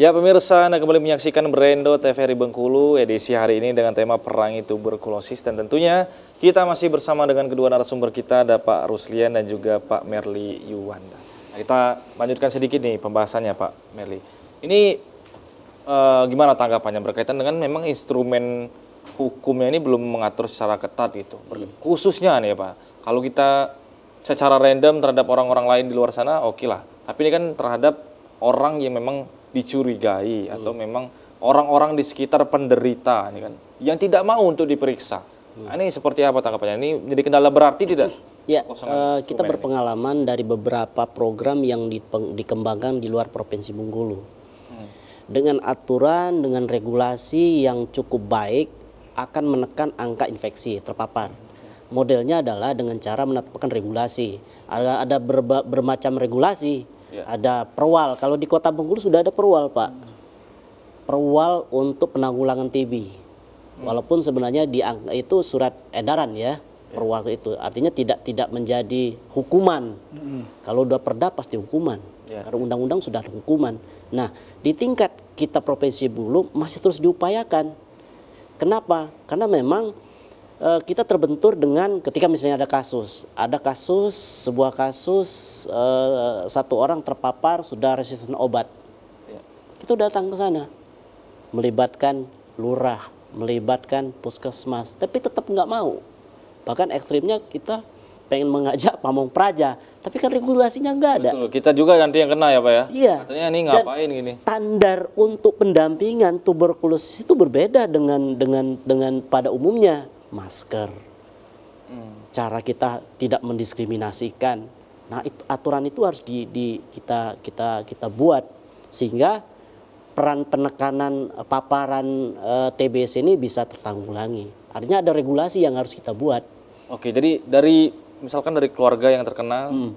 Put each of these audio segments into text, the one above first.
Ya pemirsa, Anda kembali menyaksikan Brando TVRI Bengkulu edisi hari ini dengan tema Perangi Tuberkulosis dan tentunya kita masih bersama dengan kedua narasumber kita ada Pak Ruslian dan juga Pak Merli Yuwanda. Nah, kita lanjutkan sedikit nih pembahasannya Pak Merli. Ini e, gimana tanggapannya berkaitan dengan memang instrumen hukumnya ini belum mengatur secara ketat gitu. Hmm. Khususnya nih ya, Pak, kalau kita secara random terhadap orang-orang lain di luar sana oke okay lah. Tapi ini kan terhadap orang yang memang dicurigai hmm. atau memang orang-orang di sekitar penderita ini kan yang tidak mau untuk diperiksa. Hmm. Nah, ini seperti apa tanggapannya? Ini jadi kendala berarti tidak? Ya, uh, kita berpengalaman ini. dari beberapa program yang dikembangkan di luar Provinsi Bengkulu. Hmm. Dengan aturan, dengan regulasi yang cukup baik akan menekan angka infeksi terpapar. Modelnya adalah dengan cara menetapkan regulasi. Ada, ada berba, bermacam regulasi yeah. ada perwal. Kalau di Kota Bengkulu sudah ada perwal, Pak. Hmm. Perwal untuk penanggulangan TB. Hmm. Walaupun sebenarnya di itu surat edaran ya, iya. perwal itu artinya tidak tidak menjadi hukuman. Hmm. Kalau sudah perda pasti hukuman. yeah. Karena undang-undang sudah ada hukuman. Nah, di tingkat kita provinsi Bulu masih terus diupayakan. Kenapa? Karena memang Eh, kita terbentur dengan ketika misalnya ada kasus, ada kasus sebuah kasus eh, satu orang terpapar sudah resisten obat, ya. kita datang ke sana melibatkan lurah, melibatkan puskesmas, tapi tetap nggak mau. Bahkan ekstrimnya kita pengen mengajak pamong praja, tapi kan regulasinya nggak ada. Betul, kita juga nanti yang kena ya pak ya. Iya. Katanya ini ngapain Dan gini? Standar untuk pendampingan tuberkulosis itu berbeda dengan dengan dengan pada umumnya masker, hmm. cara kita tidak mendiskriminasikan. Nah itu, aturan itu harus di, di kita kita kita buat sehingga peran penekanan eh, paparan e, eh, TBC ini bisa tertanggulangi. Artinya ada regulasi yang harus kita buat. Oke, jadi dari misalkan dari keluarga yang terkena, hmm.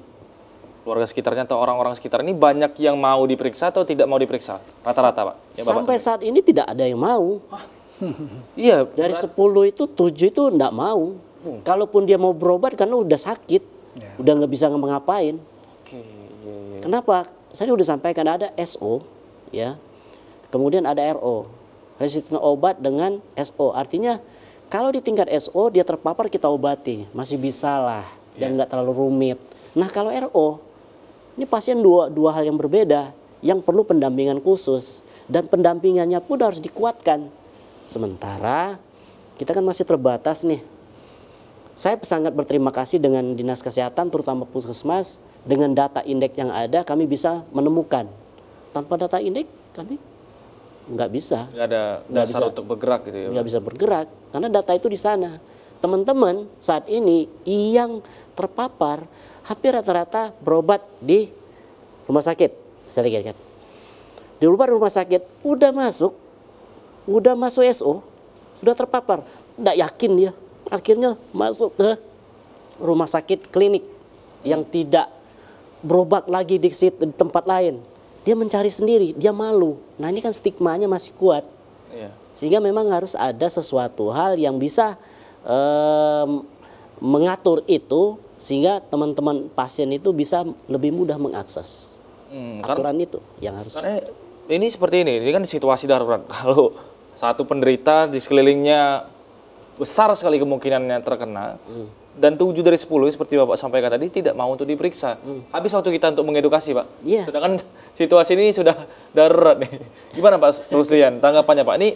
keluarga sekitarnya atau orang-orang sekitar ini banyak yang mau diperiksa atau tidak mau diperiksa rata-rata, Pak. Ya, Sampai saat ini tidak ada yang mau. Hah? Iya. Dari sepuluh itu tujuh itu enggak mau. Hmm. Kalaupun dia mau berobat karena udah sakit, ya. udah nggak bisa ngapain. Oke. Ya, ya. Kenapa? Saya udah sampaikan ada SO, ya. Kemudian ada RO, resisten obat dengan SO. Artinya kalau di tingkat SO dia terpapar kita obati, masih bisa lah dan ya. nggak terlalu rumit. Nah kalau RO, ini pasien dua, dua hal yang berbeda yang perlu pendampingan khusus dan pendampingannya pun harus dikuatkan Sementara kita kan masih terbatas nih. Saya sangat berterima kasih dengan dinas kesehatan terutama puskesmas dengan data indeks yang ada kami bisa menemukan. Tanpa data indeks kami nggak bisa. Nggak ada nggak dasar bisa, untuk bergerak gitu ya. Nggak bisa bergerak karena data itu di sana. Teman-teman saat ini yang terpapar hampir rata-rata berobat di rumah sakit. Saya lihat kan. Di rumah rumah sakit udah masuk udah masuk SO, sudah terpapar, tidak yakin dia. Akhirnya masuk ke rumah sakit klinik yang tidak berobat lagi di tempat lain. Dia mencari sendiri, dia malu. Nah ini kan stigmanya masih kuat. Iya. Sehingga memang harus ada sesuatu hal yang bisa um, mengatur itu sehingga teman-teman pasien itu bisa lebih mudah mengakses hmm, aturan karena, itu yang harus. Karena ini seperti ini, ini kan situasi darurat. Kalau satu penderita di sekelilingnya besar sekali kemungkinannya terkena hmm. dan tujuh dari sepuluh seperti bapak sampaikan tadi tidak mau untuk diperiksa hmm. habis waktu kita untuk mengedukasi pak yeah. sedangkan situasi ini sudah darurat nih gimana pak Ruslian tanggapannya pak ini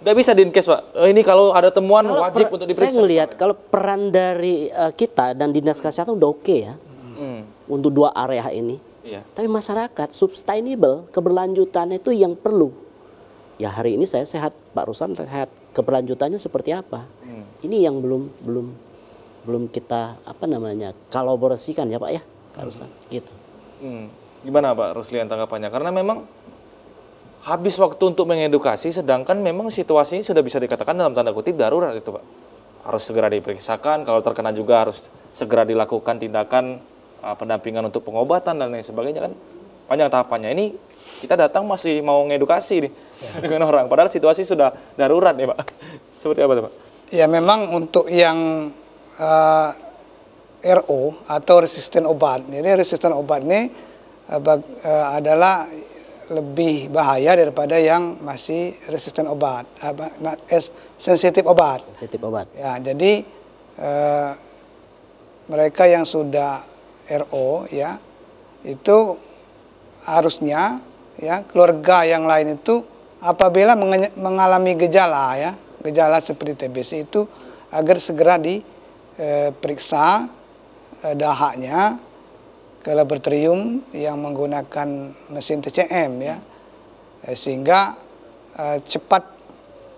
tidak bisa dinkes pak. Eh, ini kalau ada temuan kalau wajib untuk diperiksa. Saya melihat kalau peran dari uh, kita dan dinas kesehatan udah oke okay ya hmm. untuk dua area ini. Iya. Tapi masyarakat sustainable keberlanjutan itu yang perlu ya hari ini saya sehat Pak Ruslan sehat keberlanjutannya seperti apa hmm. ini yang belum belum belum kita apa namanya kolaborasikan ya Pak ya Pak hmm. Ruslan gitu hmm. gimana Pak Ruslian tanggapannya karena memang habis waktu untuk mengedukasi sedangkan memang situasinya sudah bisa dikatakan dalam tanda kutip darurat itu Pak harus segera diperiksakan kalau terkena juga harus segera dilakukan tindakan ah, pendampingan untuk pengobatan dan lain sebagainya kan panjang tahapannya ini kita datang masih mau ngedukasi nih ya. dengan orang. Padahal situasi sudah darurat nih Pak. Seperti apa Pak? Ya memang untuk yang uh, eh, RO atau resisten obat. Jadi resisten obat ini uh, uh, adalah lebih bahaya daripada yang masih resisten obat, uh, sensitif obat. Sensitif obat. Ya, jadi uh, mereka yang sudah RO ya itu harusnya ya keluarga yang lain itu apabila mengalami gejala ya gejala seperti TBC itu agar segera diperiksa eh, e, eh, dahaknya ke laboratorium yang menggunakan mesin TCM ya e, sehingga e, cepat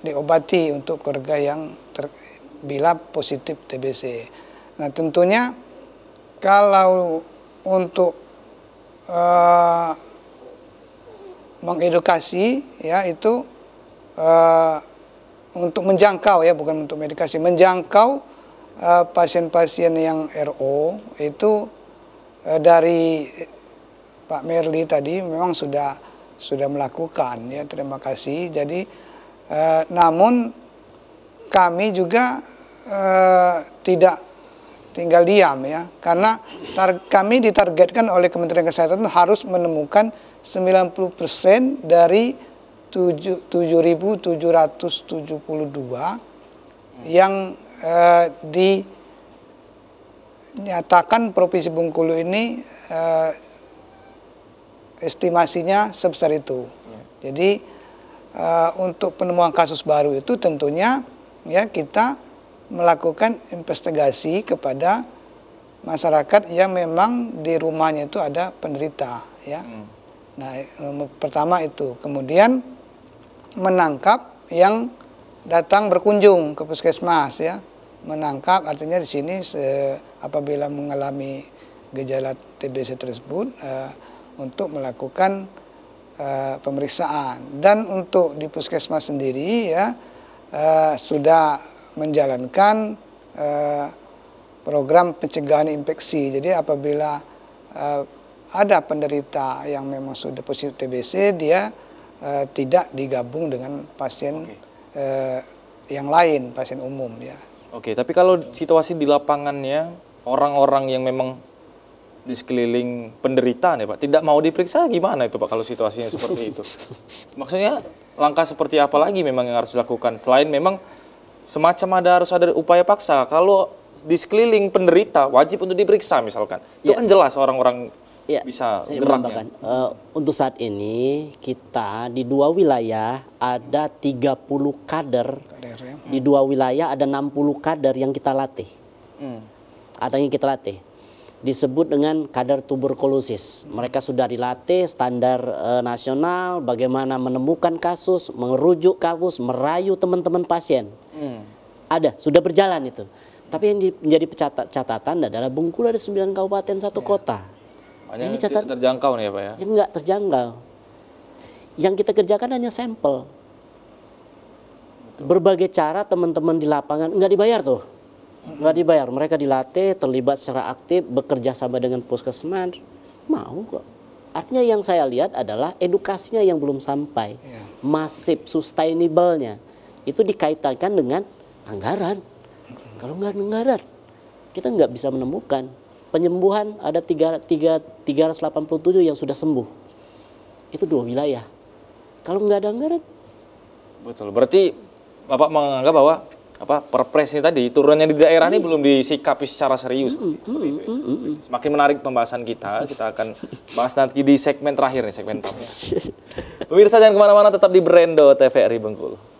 diobati untuk keluarga yang ter, bila positif TBC. Nah tentunya kalau untuk mengedukasi ya itu uh, untuk menjangkau ya bukan untuk medikasi menjangkau eh, pasien-pasien uh, yang RO itu uh, dari Pak Merli tadi memang sudah sudah melakukan ya terima kasih jadi uh, namun kami juga tidak tinggal diam ya karena kami ditargetkan oleh Kementerian Kesehatan harus menemukan 90% dari 7.772 yang eh, dinyatakan Provinsi Bengkulu ini eh, estimasinya sebesar itu. Ya. Jadi eh, untuk penemuan kasus baru itu tentunya ya kita melakukan investigasi kepada masyarakat yang memang di rumahnya itu ada penderita ya. Hmm Nah, pertama itu. Kemudian menangkap yang datang berkunjung ke puskesmas ya. Menangkap artinya di sini apabila mengalami gejala TBC tersebut uh, untuk melakukan uh, pemeriksaan dan untuk di puskesmas sendiri ya uh, sudah menjalankan program pencegahan infeksi. Jadi apabila ada penderita yang memang sudah positif TBC dia uh, tidak digabung dengan pasien okay. uh, eh, yang lain pasien umum ya. Oke, okay, tapi kalau situasi di lapangannya orang-orang yang memang di sekeliling penderitaan ya Pak, tidak mau diperiksa gimana itu Pak kalau situasinya seperti itu? Maksudnya langkah seperti apa lagi memang yang harus dilakukan selain memang semacam ada harus ada upaya paksa kalau di sekeliling penderita wajib untuk diperiksa misalkan. Itu ya. kan jelas orang-orang ya, bisa gerak Uh, untuk saat ini kita di dua wilayah ada 30 kader, kader ya? di dua wilayah ada 60 kader yang kita latih. Hmm. Atau yang kita latih disebut dengan kader tuberkulosis. Mereka sudah dilatih standar e, nasional bagaimana menemukan kasus, merujuk kasus, merayu teman-teman pasien. Hmm. Ada, sudah berjalan itu. Tapi yang di, menjadi catatan adalah Bengkulu ada 9 kabupaten satu yeah. kota. Hanya ini catatan terjangkau nih ya Pak ya? Enggak terjangkau. Yang kita kerjakan hanya sampel. Betul. Berbagai cara teman-teman di lapangan nggak dibayar tuh. Nggak dibayar, mereka dilatih, terlibat secara aktif, bekerja sama dengan puskesmas, mau kok. Artinya yang saya lihat adalah edukasinya yang belum sampai. ya. Masif, sustainable-nya. Itu dikaitkan dengan anggaran. Kalau nggak anggaran, kita nggak bisa menemukan penyembuhan ada 3, 3, 387 yang sudah sembuh. Itu dua wilayah. Kalau nggak ada anggaran. Betul. Berarti Bapak menganggap bahwa apa perpres ini tadi turunannya di daerah ini hmm. belum disikapi secara serius. Mm, mm, mm, Semakin menarik pembahasan kita, kita akan bahas nanti di segmen terakhir nih segmen Pemirsa jangan kemana-mana, tetap di Brando TVRI Bengkulu.